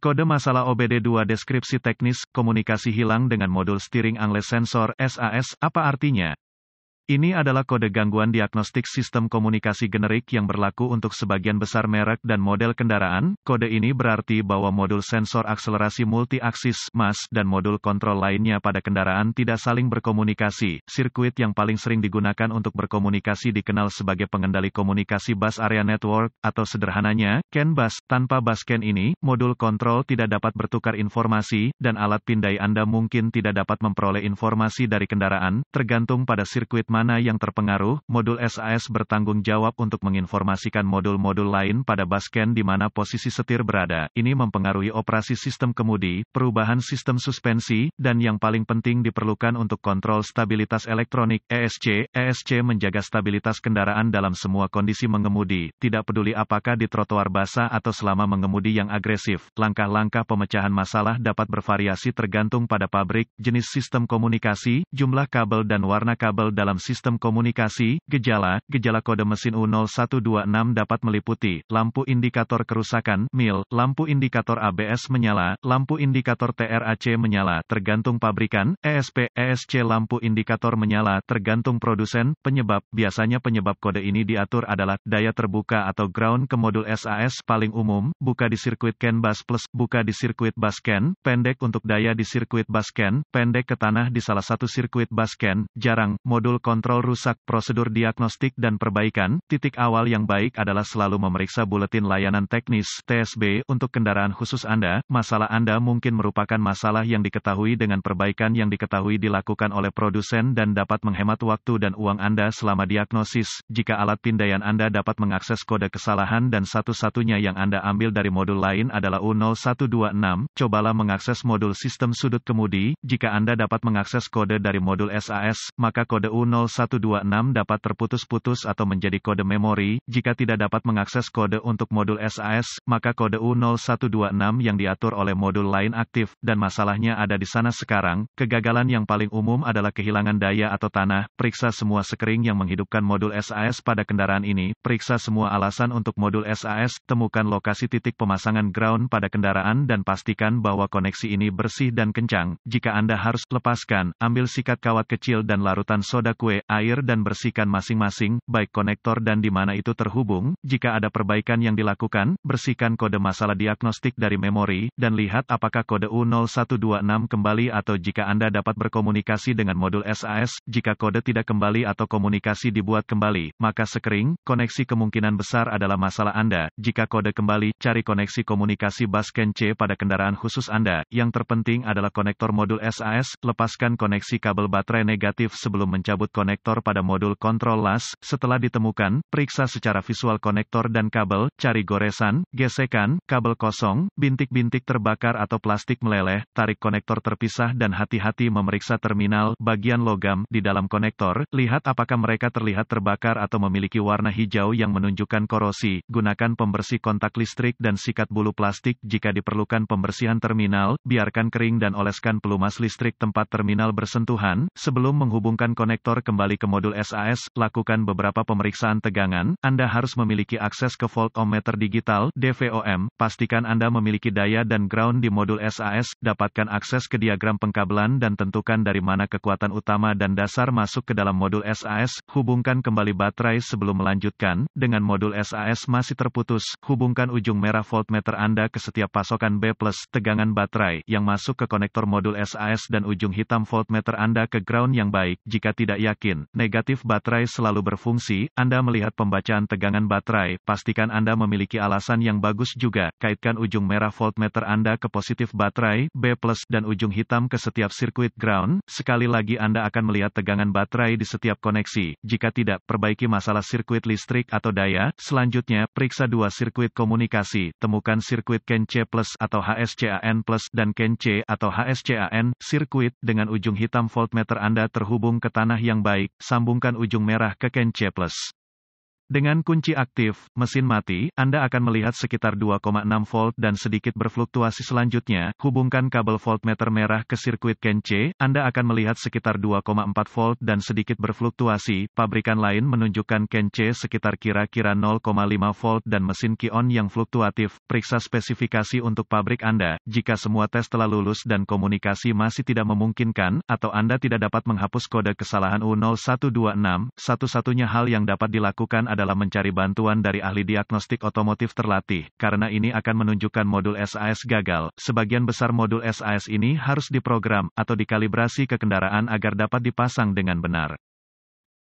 Kode masalah OBD2 deskripsi teknis, komunikasi hilang dengan modul steering angle sensor, SAS, apa artinya? Ini adalah kode gangguan diagnostik sistem komunikasi generik yang berlaku untuk sebagian besar merek dan model kendaraan. Kode ini berarti bahwa modul sensor akselerasi multi-aksis (MAS) dan modul kontrol lainnya pada kendaraan tidak saling berkomunikasi. Sirkuit yang paling sering digunakan untuk berkomunikasi dikenal sebagai pengendali komunikasi bus area network atau sederhananya CAN e bus. Tanpa bus CAN e ini, modul kontrol tidak dapat bertukar informasi dan alat pindai Anda mungkin tidak dapat memperoleh informasi dari kendaraan, tergantung pada sirkuit MAS mana yang terpengaruh, modul SAS bertanggung jawab untuk menginformasikan modul-modul lain pada basken di mana posisi setir berada. Ini mempengaruhi operasi sistem kemudi, perubahan sistem suspensi, dan yang paling penting diperlukan untuk kontrol stabilitas elektronik ESC. ESC menjaga stabilitas kendaraan dalam semua kondisi mengemudi, tidak peduli apakah di trotoar basah atau selama mengemudi yang agresif. Langkah-langkah pemecahan masalah dapat bervariasi tergantung pada pabrik, jenis sistem komunikasi, jumlah kabel dan warna kabel dalam sistem sistem komunikasi, gejala, gejala kode mesin U0126 dapat meliputi, lampu indikator kerusakan, MIL, lampu indikator ABS menyala, lampu indikator TRAC menyala, tergantung pabrikan, ESP, ESC lampu indikator menyala, tergantung produsen, penyebab, biasanya penyebab kode ini diatur adalah, daya terbuka atau ground ke modul SAS, paling umum, buka di sirkuit CAN bus plus, buka di sirkuit bus CAN, pendek untuk daya di sirkuit bus CAN, pendek ke tanah di salah satu sirkuit bus CAN, jarang, modul kontrol rusak prosedur diagnostik dan perbaikan. Titik awal yang baik adalah selalu memeriksa buletin layanan teknis TSB untuk kendaraan khusus Anda. Masalah Anda mungkin merupakan masalah yang diketahui dengan perbaikan yang diketahui dilakukan oleh produsen dan dapat menghemat waktu dan uang Anda selama diagnosis. Jika alat pindaian Anda dapat mengakses kode kesalahan dan satu-satunya yang Anda ambil dari modul lain adalah U0126, cobalah mengakses modul sistem sudut kemudi. Jika Anda dapat mengakses kode dari modul SAS, maka kode U0 0126 dapat terputus-putus atau menjadi kode memori, jika tidak dapat mengakses kode untuk modul SAS, maka kode U0126 yang diatur oleh modul lain aktif, dan masalahnya ada di sana sekarang, kegagalan yang paling umum adalah kehilangan daya atau tanah, periksa semua sekering yang menghidupkan modul SAS pada kendaraan ini, periksa semua alasan untuk modul SAS, temukan lokasi titik pemasangan ground pada kendaraan dan pastikan bahwa koneksi ini bersih dan kencang, jika Anda harus lepaskan, ambil sikat kawat kecil dan larutan soda kue air dan bersihkan masing-masing, baik konektor dan di mana itu terhubung. Jika ada perbaikan yang dilakukan, bersihkan kode masalah diagnostik dari memori, dan lihat apakah kode U0126 kembali atau jika Anda dapat berkomunikasi dengan modul SAS, jika kode tidak kembali atau komunikasi dibuat kembali, maka sekering, koneksi kemungkinan besar adalah masalah Anda. Jika kode kembali, cari koneksi komunikasi bus CAN C pada kendaraan khusus Anda. Yang terpenting adalah konektor modul SAS, lepaskan koneksi kabel baterai negatif sebelum mencabut konektor pada modul kontrol las. Setelah ditemukan, periksa secara visual konektor dan kabel, cari goresan, gesekan, kabel kosong, bintik-bintik terbakar atau plastik meleleh, tarik konektor terpisah dan hati-hati memeriksa terminal, bagian logam, di dalam konektor, lihat apakah mereka terlihat terbakar atau memiliki warna hijau yang menunjukkan korosi, gunakan pembersih kontak listrik dan sikat bulu plastik jika diperlukan pembersihan terminal, biarkan kering dan oleskan pelumas listrik tempat terminal bersentuhan, sebelum menghubungkan konektor ke kembali ke modul SAS, lakukan beberapa pemeriksaan tegangan, Anda harus memiliki akses ke voltometer digital, DVOM, pastikan Anda memiliki daya dan ground di modul SAS, dapatkan akses ke diagram pengkabelan dan tentukan dari mana kekuatan utama dan dasar masuk ke dalam modul SAS, hubungkan kembali baterai sebelum melanjutkan, dengan modul SAS masih terputus, hubungkan ujung merah voltmeter Anda ke setiap pasokan B+, tegangan baterai, yang masuk ke konektor modul SAS dan ujung hitam voltmeter Anda ke ground yang baik, jika tidak yakin yakin, negatif baterai selalu berfungsi, Anda melihat pembacaan tegangan baterai, pastikan Anda memiliki alasan yang bagus juga, kaitkan ujung merah voltmeter Anda ke positif baterai, B+, dan ujung hitam ke setiap sirkuit ground, sekali lagi Anda akan melihat tegangan baterai di setiap koneksi, jika tidak, perbaiki masalah sirkuit listrik atau daya, selanjutnya, periksa dua sirkuit komunikasi, temukan sirkuit CAN C+, atau HSCAN+, dan CAN C, atau HSCAN, sirkuit, dengan ujung hitam voltmeter Anda terhubung ke tanah yang baik baik, sambungkan ujung merah ke Kenche Plus. Dengan kunci aktif, mesin mati, Anda akan melihat sekitar 2,6 volt dan sedikit berfluktuasi selanjutnya. Hubungkan kabel voltmeter merah ke sirkuit Ken C, Anda akan melihat sekitar 2,4 volt dan sedikit berfluktuasi. Pabrikan lain menunjukkan Ken C sekitar kira-kira 0,5 volt dan mesin Kion yang fluktuatif. Periksa spesifikasi untuk pabrik Anda. Jika semua tes telah lulus dan komunikasi masih tidak memungkinkan, atau Anda tidak dapat menghapus kode kesalahan U0126, satu-satunya hal yang dapat dilakukan adalah adalah mencari bantuan dari ahli diagnostik otomotif terlatih, karena ini akan menunjukkan modul SAS gagal. Sebagian besar modul SAS ini harus diprogram atau dikalibrasi ke kendaraan agar dapat dipasang dengan benar.